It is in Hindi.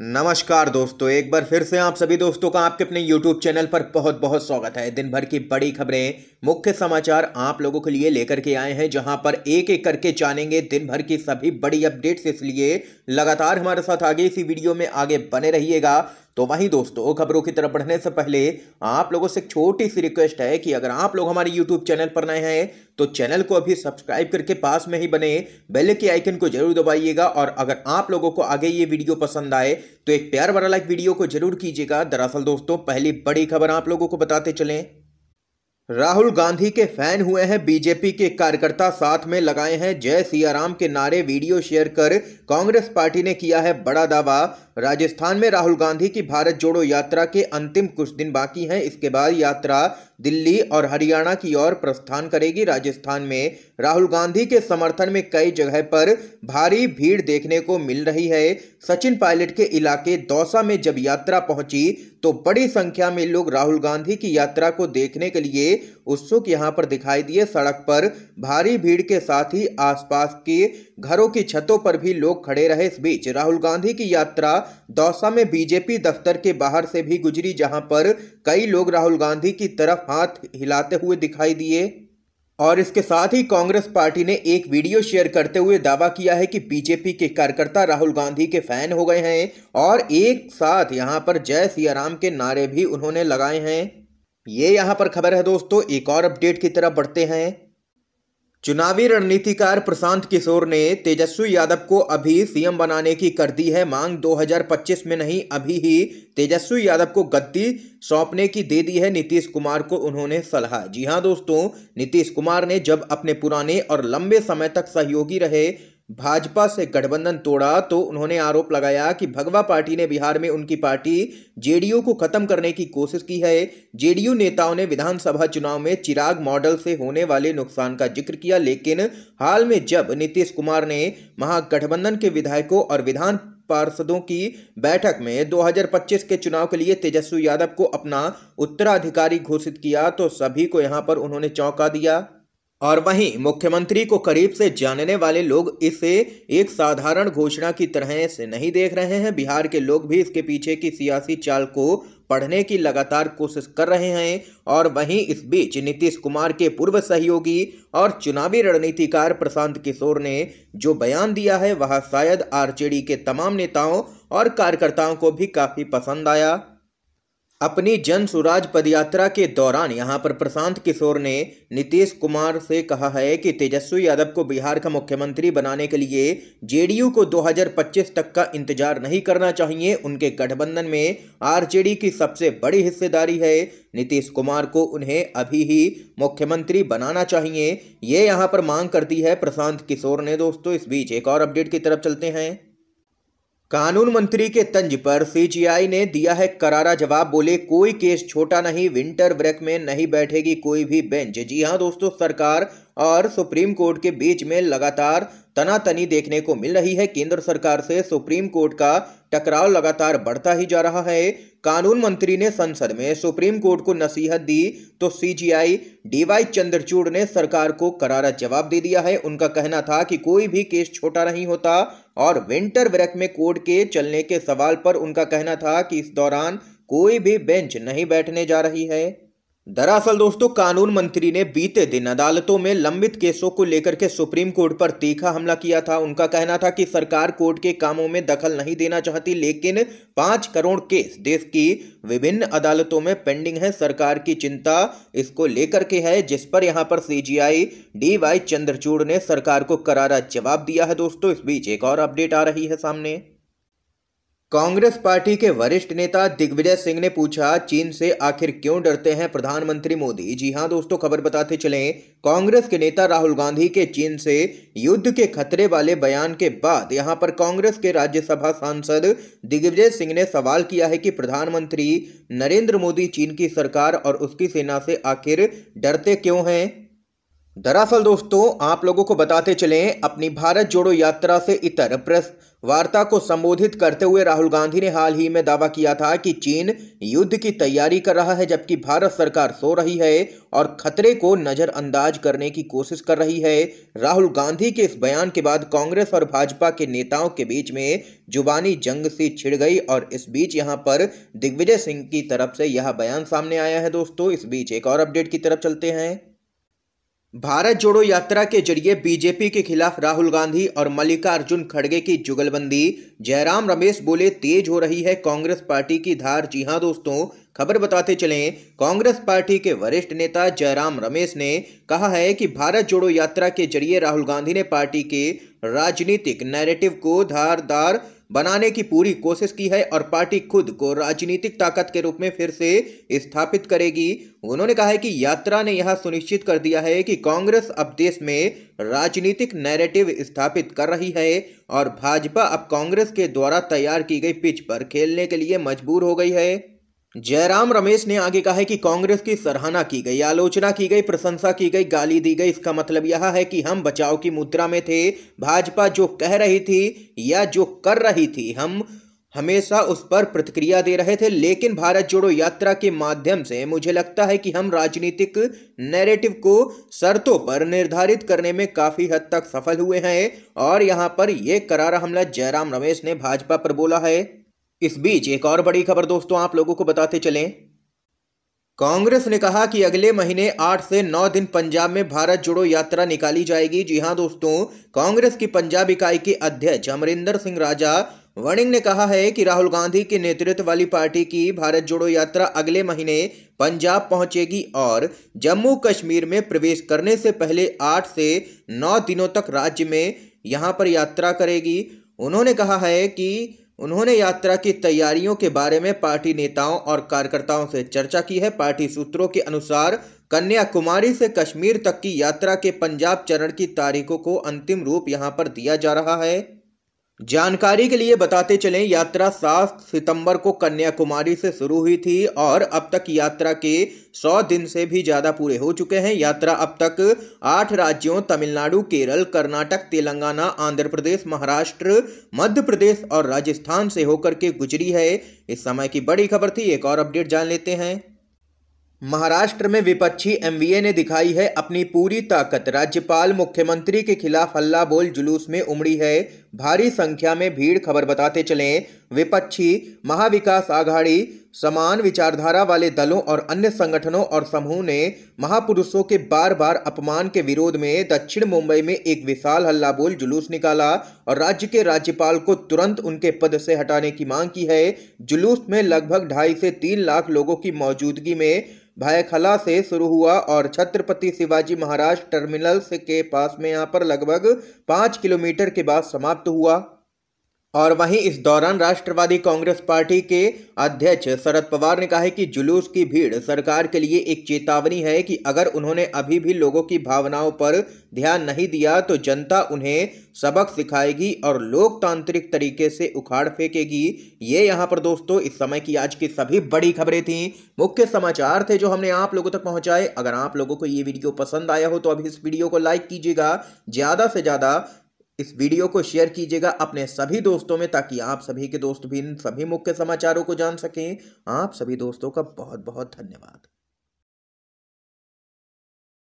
नमस्कार दोस्तों एक बार फिर से आप सभी दोस्तों का आपके अपने YouTube चैनल पर बहुत बहुत स्वागत है दिन भर की बड़ी खबरें मुख्य समाचार आप लोगों के लिए लेकर के आए हैं जहां पर एक एक करके जानेंगे दिन भर की सभी बड़ी अपडेट्स इसलिए लगातार हमारे साथ आगे इसी वीडियो में आगे बने रहिएगा तो वहीं दोस्तों खबरों की तरफ बढ़ने से पहले आप लोगों से छोटी सी रिक्वेस्ट है कि अगर आप लोग हमारे यूट्यूब चैनल पर नए हैं तो चैनल को अभी सब्सक्राइब करके पास में ही बने बेल के आइकन को जरूर दबाइएगा और अगर आप लोगों को आगे ये वीडियो पसंद आए तो एक प्यार वाला लाइक वीडियो को जरूर कीजिएगा दरअसल दोस्तों पहली बड़ी खबर आप लोगों को बताते चलें राहुल गांधी के फैन हुए हैं बीजेपी के कार्यकर्ता साथ में लगाए हैं जय सियाराम के नारे वीडियो शेयर कर कांग्रेस पार्टी ने किया है बड़ा दावा राजस्थान में राहुल गांधी की भारत जोड़ो यात्रा के अंतिम कुछ दिन बाकी हैं इसके बाद यात्रा दिल्ली और हरियाणा की ओर प्रस्थान करेगी राजस्थान में राहुल गांधी के समर्थन में कई जगह पर भारी भीड़ देखने को मिल रही है सचिन पायलट के इलाके दौसा में जब यात्रा पहुंची तो बड़ी संख्या में लोग राहुल गांधी की यात्रा को देखने के लिए उत्सुक यहां पर दिखाई दिए सड़क पर भारी भीड़ के साथ ही आसपास के घरों की छतों पर भी लोग खड़े रहे इस बीच राहुल गांधी की यात्रा दौसा में बीजेपी दफ्तर के बाहर से भी गुजरी जहां पर कई लोग राहुल गांधी की तरफ हाथ हिलाते हुए दिखाई दिए और इसके साथ ही कांग्रेस पार्टी ने एक वीडियो शेयर करते हुए दावा किया है कि बीजेपी के कार्यकर्ता राहुल गांधी के फैन हो गए हैं और एक साथ यहां पर जय सियाराम के नारे भी उन्होंने लगाए हैं ये यहां पर खबर है दोस्तों एक और अपडेट की तरफ बढ़ते हैं चुनावी रणनीतिकार प्रशांत किशोर ने तेजस्वी यादव को अभी सीएम बनाने की कर दी है मांग 2025 में नहीं अभी ही तेजस्वी यादव को गद्दी सौंपने की दे दी है नीतीश कुमार को उन्होंने सलाह जी हाँ दोस्तों नीतीश कुमार ने जब अपने पुराने और लंबे समय तक सहयोगी रहे भाजपा से गठबंधन तोड़ा तो उन्होंने आरोप लगाया कि भगवा पार्टी ने बिहार में उनकी पार्टी जेडीयू को खत्म करने की कोशिश की है जेडीयू नेताओं ने विधानसभा चुनाव में चिराग मॉडल से होने वाले नुकसान का जिक्र किया लेकिन हाल में जब नीतीश कुमार ने महागठबंधन के विधायकों और विधान पार्षदों की बैठक में 2025 के चुनाव के लिए तेजस्वी यादव को अपना उत्तराधिकारी घोषित किया तो सभी को यहां पर उन्होंने चौंका दिया और वहीं मुख्यमंत्री को करीब से जानने वाले लोग इसे एक साधारण घोषणा की तरह से नहीं देख रहे हैं बिहार के लोग भी इसके पीछे की सियासी चाल को पढ़ने की लगातार कोशिश कर रहे हैं और वहीं इस बीच नीतीश कुमार के पूर्व सहयोगी और चुनावी रणनीतिकार प्रशांत किशोर ने जो बयान दिया है वह शायद आरजेडी के तमाम नेताओं और कार्यकर्ताओं को भी काफ़ी पसंद आया अपनी जन स्वराज पदयात्रा के दौरान यहां पर प्रशांत किशोर ने नीतीश कुमार से कहा है कि तेजस्वी यादव को बिहार का मुख्यमंत्री बनाने के लिए जेडीयू को 2025 तक का इंतजार नहीं करना चाहिए उनके गठबंधन में आरजेडी की सबसे बड़ी हिस्सेदारी है नीतीश कुमार को उन्हें अभी ही मुख्यमंत्री बनाना चाहिए ये यहाँ पर मांग करती है प्रशांत किशोर ने दोस्तों इस बीच एक और अपडेट की तरफ चलते हैं कानून मंत्री के तंज पर सीजीआई ने दिया है करारा जवाब बोले कोई केस छोटा नहीं विंटर ब्रेक में नहीं बैठेगी कोई भी बेंच जी हां दोस्तों सरकार और सुप्रीम कोर्ट के बीच में लगातार तनातनी देखने को मिल रही है केंद्र सरकार से सुप्रीम कोर्ट का टकराव लगातार बढ़ता ही जा रहा है कानून मंत्री ने संसद में सुप्रीम कोर्ट को नसीहत दी तो सीजीआई डीवाई चंद्रचूड़ ने सरकार को करारा जवाब दे दिया है उनका कहना था कि कोई भी केस छोटा नहीं होता और विंटर ब्रेक में कोर्ट के चलने के सवाल पर उनका कहना था कि इस दौरान कोई भी बेंच नहीं बैठने जा रही है दरअसल दोस्तों कानून मंत्री ने बीते दिन अदालतों में लंबित केसों को लेकर के सुप्रीम कोर्ट पर तीखा हमला किया था उनका कहना था कि सरकार कोर्ट के कामों में दखल नहीं देना चाहती लेकिन पांच करोड़ केस देश की विभिन्न अदालतों में पेंडिंग है सरकार की चिंता इसको लेकर के है जिस पर यहां पर सीजीआई डी वाई चंद्रचूड़ ने सरकार को करारा जवाब दिया है दोस्तों इस बीच एक और अपडेट आ रही है सामने कांग्रेस पार्टी के वरिष्ठ नेता दिग्विजय सिंह ने पूछा चीन से आखिर क्यों डरते हैं प्रधानमंत्री मोदी जी हां दोस्तों खबर बताते चले कांग्रेस के नेता राहुल गांधी के चीन से युद्ध के खतरे वाले बयान के बाद यहां पर कांग्रेस के राज्यसभा सांसद दिग्विजय सिंह ने सवाल किया है कि प्रधानमंत्री नरेंद्र मोदी चीन की सरकार और उसकी सेना से आखिर डरते क्यों हैं दरअसल दोस्तों आप लोगों को बताते चलें अपनी भारत जोड़ो यात्रा से इतर प्रेस वार्ता को संबोधित करते हुए राहुल गांधी ने हाल ही में दावा किया था कि चीन युद्ध की तैयारी कर रहा है जबकि भारत सरकार सो रही है और खतरे को नज़रअंदाज करने की कोशिश कर रही है राहुल गांधी के इस बयान के बाद कांग्रेस और भाजपा के नेताओं के बीच में जुबानी जंग से छिड़ गई और इस बीच यहां पर दिग्विजय सिंह की तरफ से यह बयान सामने आया है दोस्तों इस बीच एक और अपडेट की तरफ चलते हैं भारत जोड़ो यात्रा के जरिए बीजेपी के खिलाफ राहुल गांधी और मल्लिकार्जुन खड़गे की जुगलबंदी जयराम रमेश बोले तेज हो रही है कांग्रेस पार्टी की धार जी हां दोस्तों खबर बताते चलें कांग्रेस पार्टी के वरिष्ठ नेता जयराम रमेश ने कहा है कि भारत जोड़ो यात्रा के जरिए राहुल गांधी ने पार्टी के राजनीतिक नैरेटिव को धारदार बनाने की पूरी कोशिश की है और पार्टी खुद को राजनीतिक ताकत के रूप में फिर से स्थापित करेगी उन्होंने कहा है कि यात्रा ने यह सुनिश्चित कर दिया है कि कांग्रेस अब देश में राजनीतिक नैरेटिव स्थापित कर रही है और भाजपा अब कांग्रेस के द्वारा तैयार की गई पिच पर खेलने के लिए मजबूर हो गई है जयराम रमेश ने आगे कहा है कि कांग्रेस की सराहना की गई आलोचना की गई प्रशंसा की गई गाली दी गई इसका मतलब यह है कि हम बचाव की मुद्रा में थे भाजपा जो कह रही थी या जो कर रही थी हम हमेशा उस पर प्रतिक्रिया दे रहे थे लेकिन भारत जोड़ो यात्रा के माध्यम से मुझे लगता है कि हम राजनीतिक नैरेटिव को शर्तों पर निर्धारित करने में काफ़ी हद तक सफल हुए हैं और यहाँ पर यह करारा हमला जयराम रमेश ने भाजपा पर बोला है इस बीच एक और बड़ी खबर दोस्तों आप लोगों को बताते चलें कांग्रेस ने कहा कि अगले महीने आठ से नौ दिन पंजाब में भारत जोड़ो यात्रा निकाली जाएगी जी हां दोस्तों कांग्रेस की पंजाब इकाई के अध्यक्ष अमरिंदर सिंह राजा वणिंग ने कहा है कि राहुल गांधी के नेतृत्व वाली पार्टी की भारत जोड़ो यात्रा अगले महीने पंजाब पहुंचेगी और जम्मू कश्मीर में प्रवेश करने से पहले आठ से नौ दिनों तक राज्य में यहां पर यात्रा करेगी उन्होंने कहा है कि उन्होंने यात्रा की तैयारियों के बारे में पार्टी नेताओं और कार्यकर्ताओं से चर्चा की है पार्टी सूत्रों के अनुसार कन्याकुमारी से कश्मीर तक की यात्रा के पंजाब चरण की तारीखों को अंतिम रूप यहां पर दिया जा रहा है जानकारी के लिए बताते चलें यात्रा सात सितंबर को कन्याकुमारी से शुरू हुई थी और अब तक यात्रा के सौ दिन से भी ज़्यादा पूरे हो चुके हैं यात्रा अब तक आठ राज्यों तमिलनाडु केरल कर्नाटक तेलंगाना आंध्र प्रदेश महाराष्ट्र मध्य प्रदेश और राजस्थान से होकर के गुजरी है इस समय की बड़ी खबर थी एक और अपडेट जान लेते हैं महाराष्ट्र में विपक्षी एमवीए ने दिखाई है अपनी पूरी ताकत राज्यपाल मुख्यमंत्री के खिलाफ हल्ला बोल जुलूस में उमड़ी है भारी संख्या में भीड़ खबर बताते चलें विपक्षी महाविकास आघाड़ी समान विचारधारा वाले दलों और अन्य संगठनों और समूह ने महापुरुषों के बार बार अपमान के विरोध में दक्षिण मुंबई में एक विशाल हल्लाबोल जुलूस निकाला और राज्य के राज्यपाल को तुरंत उनके पद से हटाने की मांग की है जुलूस में लगभग ढाई से तीन लाख लोगों की मौजूदगी में भायखला से शुरू हुआ और छत्रपति शिवाजी महाराज टर्मिनल्स के पास में यहाँ पर लगभग पाँच किलोमीटर के बाद समाप्त हुआ और वहीं इस दौरान राष्ट्रवादी कांग्रेस पार्टी के अध्यक्ष शरद पवार ने कहा है कि जुलूस की भीड़ सरकार के लिए एक चेतावनी है कि अगर उन्होंने अभी भी लोगों की भावनाओं पर ध्यान नहीं दिया तो जनता उन्हें सबक सिखाएगी और लोकतांत्रिक तरीके से उखाड़ फेंकेगी ये यहाँ पर दोस्तों इस समय की आज की सभी बड़ी खबरें थी मुख्य समाचार थे जो हमने आप लोगों तक पहुँचाए अगर आप लोगों को ये वीडियो पसंद आया हो तो अभी इस वीडियो को लाइक कीजिएगा ज़्यादा से ज़्यादा इस वीडियो को शेयर कीजिएगा अपने सभी दोस्तों में ताकि आप सभी के दोस्त भी इन सभी मुख्य समाचारों को जान सकें आप सभी दोस्तों का बहुत बहुत धन्यवाद